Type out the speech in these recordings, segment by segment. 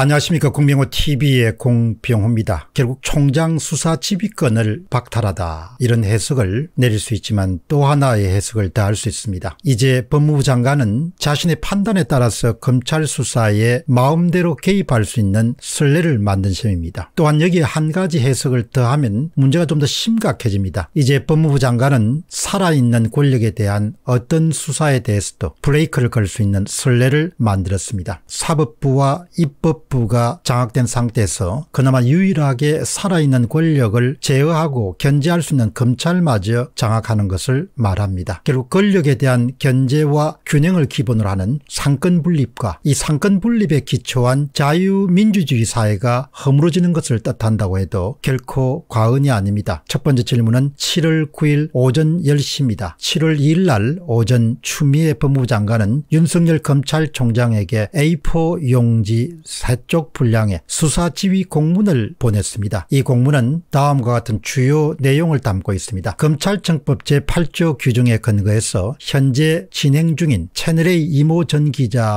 안녕하십니까 공병호 tv의 공병호입니다. 결국 총장 수사 지휘권을 박탈하다 이런 해석을 내릴 수 있지만 또 하나의 해석을 더 할 수 있습니다. 이제 법무부 장관은 자신의 판단에 따라서 검찰 수사에 마음대로 개입할 수 있는 선례를 만든 셈입니다. 또한 여기에 한 가지 해석을 더하면 문제가 좀 더 심각해집니다. 이제 법무부 장관은 살아있는 권력에 대한 어떤 수사에 대해서도 브레이크를 걸 수 있는 선례를 만들었습니다. 사법부와 입법 법부가 장악된 상태에서 그나마 유일하게 살아있는 권력을 제어하고 견제할 수 있는 검찰마저 장악하는 것을 말합니다. 결국 권력에 대한 견제와 균형을 기본으로 하는 상권 분립과 이 상권 분립에 기초한 자유민주주의 사회가 허물어지는 것을 뜻한다고 해도 결코 과언이 아닙니다. 첫 번째 질문은 7월 9일 오전 10시입니다. 7월 2일 날 오전 추미애 법무부 장관은 윤석열 검찰총장에게 A4 용지 세쪽 분량의 수사지휘 공문을 보냈습니다. 이 공문은 다음과 같은 주요 내용을 담고 있습니다. 검찰청법 제8조 규정에 근거해서 현재 진행 중인 채널A 이모 전 기자의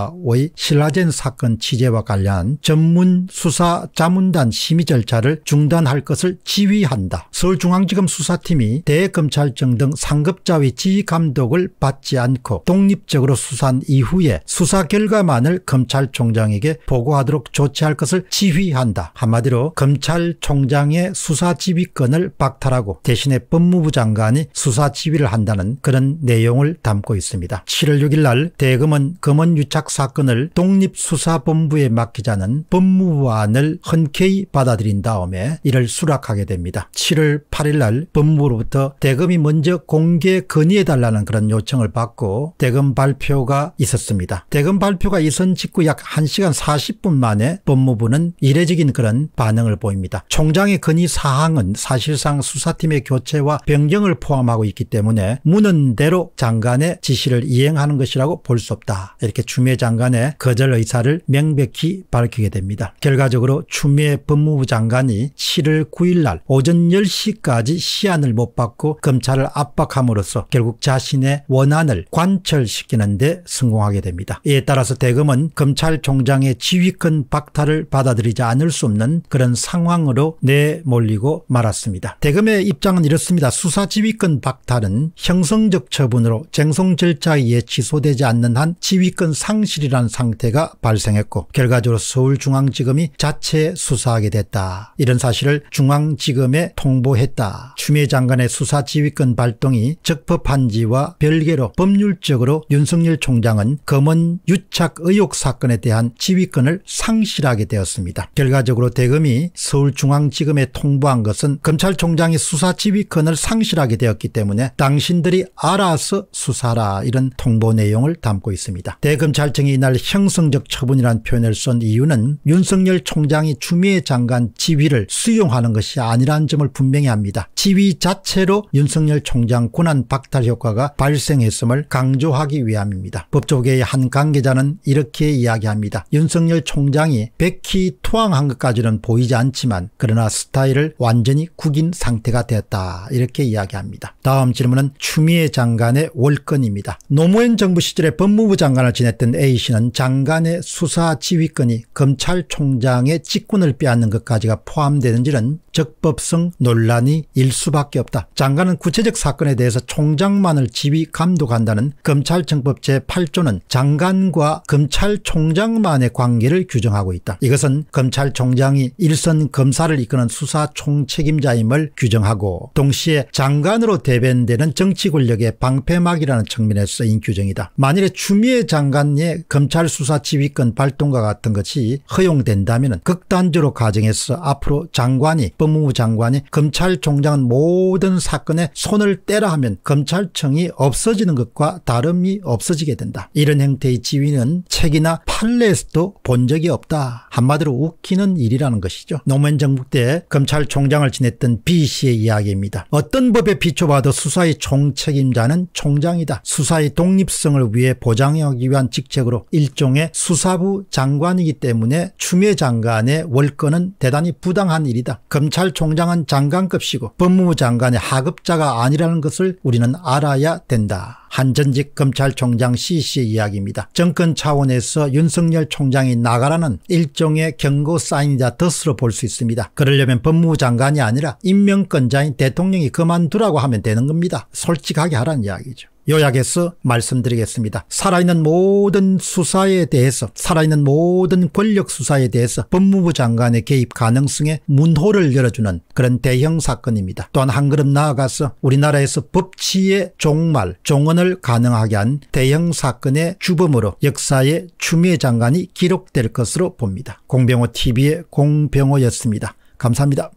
신라젠 사건 취재와 관련 전문 수사 자문단 심의 절차를 중단할 것을 지휘한다. 서울중앙지검 수사팀이 대검찰청 등 상급자위 지휘감독을 받지 않고 독립적으로 수사한 이후에 수사 결과만을 검찰총장에게 보고하도록 조치할 것을 지휘한다. 한마디로 검찰총장의 수사지휘권을 박탈하고 대신에 법무부 장관이 수사지휘를 한다는 그런 내용을 담고 있습니다. 7월 6일 날 대검은 검은유착 사건을 독립수사본부에 맡기자는 법무부안을 흔쾌히 받아들인 다음에 이를 수락하게 됩니다. 7월 8일 날 법무부로부터 대검이 먼저 공개 건의해달라는 그런 요청을 받고 대검 발표가 있었습니다. 대검 발표가 이선 직후 약 1시간 40분 만에 반면에 법무부는 이례적인 그런 반응을 보입니다. 총장의 건의 사항은 사실상 수사팀의 교체와 변경을 포함하고 있기 때문에 무는 대로 장관의 지시를 이행하는 것이라고 볼 수 없다. 이렇게 추미애 장관의 거절 의사를 명백히 밝히게 됩니다. 결과적으로 추미애 법무부 장관이 7월 9일 날 오전 10시까지 시안을 못 받고 검찰을 압박함으로써 결국 자신의 원한을 관철시키는 데 성공하게 됩니다. 이에 따라서 대검은 검찰총장의 지휘권 박탈을 받아들이지 않을 수 없는 그런 상황으로 내몰리고 말았습니다. 대검의 입장은 이렇습니다. 수사지휘권 박탈은 형성적 처분으로 쟁송 절차에 의해 취소되지 않는 한 지휘권 상실이라는 상태가 발생했고 결과적으로 서울중앙지검이 자체 수사하게 됐다. 이런 사실을 중앙지검에 통보했다. 추미애 장관의 수사지휘권 발동이 적법한지와 별개로 법률적으로 윤석열 총장은 검은 유착 의혹 사건에 대한 지휘권을 상 상실하게 되었습니다. 결과적으로 대검이 서울중앙지검에 통보한 것은 검찰총장이 수사 지휘권을 상실하게 되었기 때문에 당신들이 알아서 수사라 이런 통보 내용을 담고 있습니다. 대검찰청이 이날 형성적 처분이란 표현을 쓴 이유는 윤석열 총장이 추미애 장관 지위를 수용하는 것이 아니라는 점을 분명히 합니다. 지위 자체로 윤석열 총장 권한 박탈 효과가 발생했음을 강조하기 위함입니다. 법조계의 한 관계자는 이렇게 이야기합니다. 윤석열 총장이 상이 백희 투항한 것까지는 보이지 않지만 그러나 스타일을 완전히 구긴 상태가 되었다 이렇게 이야기합니다. 다음 질문은 추미애 장관의 월권입니다. 노무현 정부 시절에 법무부 장관을 지냈던 A씨는 장관의 수사 지휘권이 검찰총장의 직군을 빼앗는 것까지가 포함되는지는 적법성 논란이 일 수밖에 없다. 장관은 구체적 사건에 대해서 총장만을 지휘 감독한다는 검찰청법 제8조는 장관과 검찰총장만의 관계를 규정하고 있다. 이것은 검찰총장이 일선 검사를 이끄는 수사 총책임자임을 규정하고 동시에 장관으로 대변되는 정치권력의 방패막이라는 측면에 쓰인 규정이다. 만일에 추미애 장관의 검찰 수사 지휘권 발동과 같은 것이 허용된다면 극단적으로 가정해서 앞으로 장관이 법무부 장관이 검찰총장은 모든 사건에 손을 떼라 하면 검찰청이 없어지는 것과 다름이 없어지게 된다. 이런 형태의 지위는 책이나 판례에서도 본 적이 없다. 한마디로 웃기는 일이라는 것이죠. 노무현 정부 때 검찰총장을 지냈던 B씨의 이야기입니다. 어떤 법에 비춰봐도 수사의 총책임자는 총장이다. 수사의 독립성을 위해 보장하기 위한 직책으로 일종의 수사부 장관이기 때문에 추미애 장관의 월권은 대단히 부당한 일이다. 검 검찰총장은 장관급시고 법무부 장관의 하급자가 아니라는 것을 우리는 알아야 된다. 한 전직 검찰총장 C씨의 이야기입니다. 정권 차원에서 윤석열 총장이 나가라는 일종의 경고 사인이자 덫으로 볼 수 있습니다. 그러려면 법무부 장관이 아니라 임명권자인 대통령이 그만두라고 하면 되는 겁니다. 솔직하게 하라는 이야기죠. 요약해서 말씀드리겠습니다. 살아있는 모든 수사에 대해서 살아있는 모든 권력 수사에 대해서 법무부 장관의 개입 가능성에 문호를 열어주는 그런 대형 사건입니다. 또한 한 걸음 나아가서 우리나라에서 법치의 종말 종언을 가능하게 한 대형 사건의 주범으로 역사의 추미애 장관이 기록될 것으로 봅니다. 공병호TV의 공병호였습니다. 감사합니다.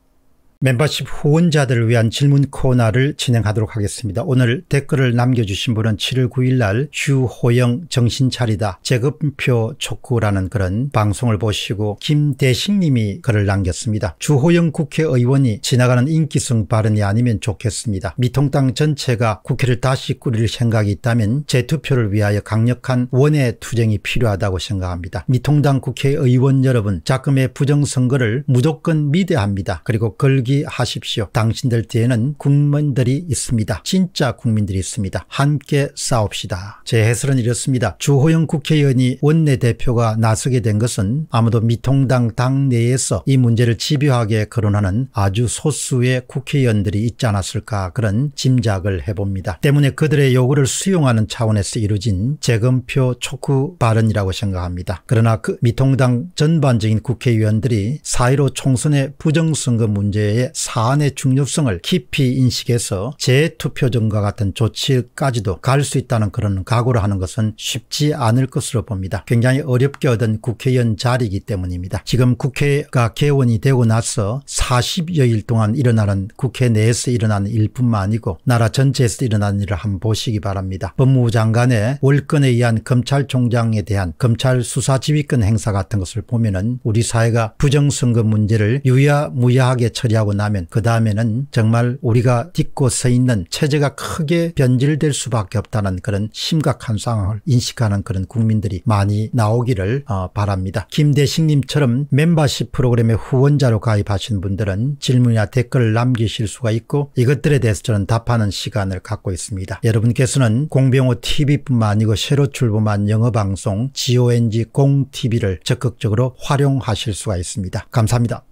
멤버십 후원자들을 위한 질문 코너를 진행하도록 하겠습니다. 오늘 댓글을 남겨주신 분은 7월 9일 날주호영 정신차리다 제급표 촉구라는 그런 방송을 보시고 김대식님이 글을 남겼습니다. 주호영 국회의원이 지나가는 인기성 발언이 아니면 좋겠습니다. 미통당 전체가 국회를 다시 꾸릴 생각이 있다면 재투표를 위하여 강력한 원외 투쟁이 필요하다고 생각합니다. 미통당 국회의원 여러분 자금의 부정선거를 무조건 미대합니다. 그리고 글 즐기하십시오. 당신들 뒤에는 국민들이 있습니다. 진짜 국민들이 있습니다. 함께 싸웁시다. 제 해설은 이렇습니다. 주호영 국회의원이 원내대표가 나서게 된 것은 아무도 미통당 당내에서 이 문제를 집요하게 거론하는 아주 소수의 국회의원들이 있지 않았을까 그런 짐작을 해봅니다. 때문에 그들의 요구를 수용하는 차원에서 이루어진 재검표 촉구 발언이라고 생각합니다. 그러나 그 미통당 전반적인 국회의원들이 사1 5 총선의 부정선거 문제에 문제의 사안의 중요성을 깊이 인식해서 재투표 전과 같은 조치까지도 갈 수 있다는 그런 각오를 하는 것은 쉽지 않을 것으로 봅니다. 굉장히 어렵게 얻은 국회의원 자리이기 때문입니다. 지금 국회가 개원이 되고 나서 40여일 동안 일어나는 국회 내에서 일어나는 일뿐만 아니고 나라 전체에서 일어난 일을 한번 보시기 바랍니다. 법무부 장관의 월권에 의한 검찰총장에 대한 검찰 수사 지휘권 행사 같은 것을 보면 은 우리 사회가 부정선거 문제를 유야무야하게 처리하고 하고 나면 그 다음에는 정말 우리가 딛고 서 있는 체제가 크게 변질될 수밖에 없다는 그런 심각한 상황을 인식하는 그런 국민들이 많이 나오기를 어, 바랍니다. 김대식님처럼 멤버십 프로그램의 후원자로 가입하신 분들은 질문이나 댓글을 남기실 수가 있고 이것들에 대해서 저는 답하는 시간을 갖고 있습니다. 여러분께서는 공병호 TV뿐만 아니고 새로 출범한 영어방송 GONG 공TV를 적극적으로 활용하실 수가 있습니다. 감사합니다.